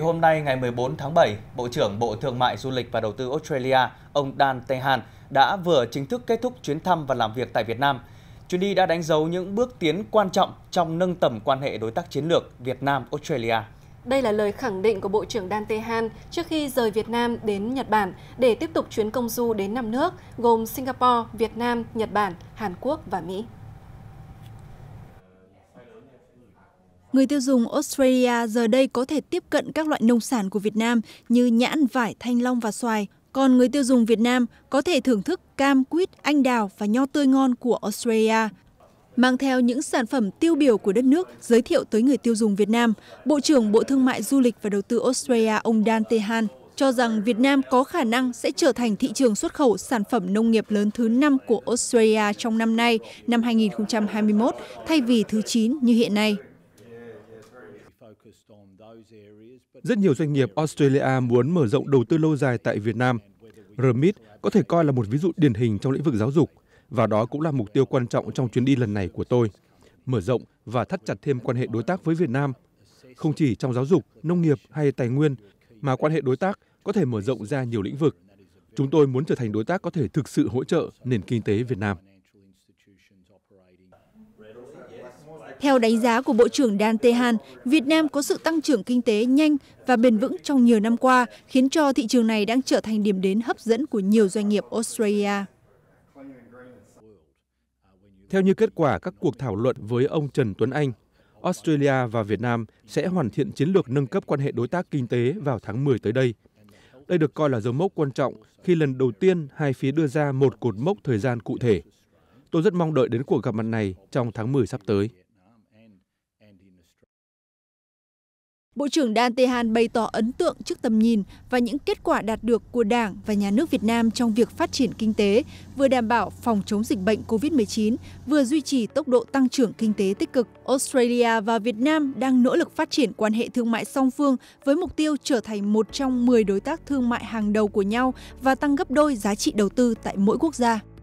Hôm nay ngày 14 tháng 7, Bộ trưởng Bộ Thương mại Du lịch và Đầu tư Australia, ông Dan Tehan đã vừa chính thức kết thúc chuyến thăm và làm việc tại Việt Nam. Chuyến đi đã đánh dấu những bước tiến quan trọng trong nâng tầm quan hệ đối tác chiến lược Việt Nam Australia. Đây là lời khẳng định của Bộ trưởng Dan Tehan trước khi rời Việt Nam đến Nhật Bản để tiếp tục chuyến công du đến năm nước gồm Singapore, Việt Nam, Nhật Bản, Hàn Quốc và Mỹ. người tiêu dùng Australia giờ đây có thể tiếp cận các loại nông sản của Việt Nam như nhãn, vải, thanh long và xoài. Còn người tiêu dùng Việt Nam có thể thưởng thức cam, quýt, anh đào và nho tươi ngon của Australia. Mang theo những sản phẩm tiêu biểu của đất nước giới thiệu tới người tiêu dùng Việt Nam, Bộ trưởng Bộ Thương mại Du lịch và Đầu tư Australia ông Dan Tehan cho rằng Việt Nam có khả năng sẽ trở thành thị trường xuất khẩu sản phẩm nông nghiệp lớn thứ 5 của Australia trong năm nay, năm 2021, thay vì thứ 9 như hiện nay. Rất nhiều doanh nghiệp Australia muốn mở rộng đầu tư lâu dài tại Việt Nam. RMIT có thể coi là một ví dụ điển hình trong lĩnh vực giáo dục, và đó cũng là mục tiêu quan trọng trong chuyến đi lần này của tôi. Mở rộng và thắt chặt thêm quan hệ đối tác với Việt Nam, không chỉ trong giáo dục, nông nghiệp hay tài nguyên, mà quan hệ đối tác có thể mở rộng ra nhiều lĩnh vực. Chúng tôi muốn trở thành đối tác có thể thực sự hỗ trợ nền kinh tế Việt Nam. Theo đánh giá của Bộ trưởng Dan Tehan, Việt Nam có sự tăng trưởng kinh tế nhanh và bền vững trong nhiều năm qua, khiến cho thị trường này đang trở thành điểm đến hấp dẫn của nhiều doanh nghiệp Australia. Theo như kết quả các cuộc thảo luận với ông Trần Tuấn Anh, Australia và Việt Nam sẽ hoàn thiện chiến lược nâng cấp quan hệ đối tác kinh tế vào tháng 10 tới đây. Đây được coi là dấu mốc quan trọng khi lần đầu tiên hai phía đưa ra một cột mốc thời gian cụ thể tôi rất mong đợi đến cuộc gặp mặt này trong tháng 10 sắp tới Bộ trưởng Dan Tehan bày tỏ ấn tượng trước tầm nhìn và những kết quả đạt được của Đảng và Nhà nước Việt Nam trong việc phát triển kinh tế, vừa đảm bảo phòng chống dịch bệnh COVID-19, vừa duy trì tốc độ tăng trưởng kinh tế tích cực. Australia và Việt Nam đang nỗ lực phát triển quan hệ thương mại song phương với mục tiêu trở thành một trong 10 đối tác thương mại hàng đầu của nhau và tăng gấp đôi giá trị đầu tư tại mỗi quốc gia.